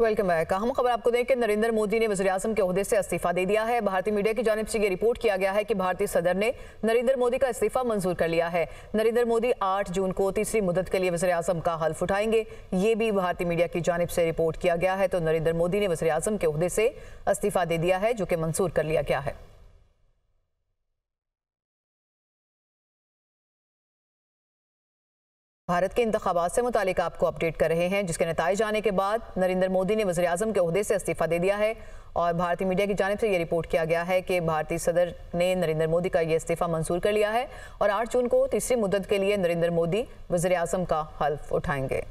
welcome back अहम खबर आपको दें कि नरेंद्र मोदी ने वजी अजम के अहदे से इस्तीफा दे दिया है भारतीय मीडिया की जानब से ये रिपोर्ट किया गया है कि भारतीय सदर ने नरेंद्र मोदी का इस्तीफा मंजूर कर लिया है नरेंद्र मोदी 8 जून को तीसरी मुदत के लिए वजी अजम का हल्फ उठाएंगे ये भी भारतीय मीडिया की जानब से रिपोर्ट किया गया है तो नरेंद्र मोदी ने वजी अजम के अहदे से इस्तीफा दे दिया है जो कि मंजूर कर लिया गया है भारत के इंतबात से मुतालिक आपको अपडेट कर रहे हैं जिसके नतज आने के बाद नरेंद्र मोदी ने वजी अजम के अहदे से इस्तीफ़ा दे दिया है और भारतीय मीडिया की जानब से ये रिपोर्ट किया गया है कि भारतीय सदर ने नरेंद्र मोदी का यह इस्तीफ़ा मंजूर कर लिया है और आठ जून को तीसरी मुदत के लिए नरेंद्र मोदी वजी अजम का हल्फ उठाएंगे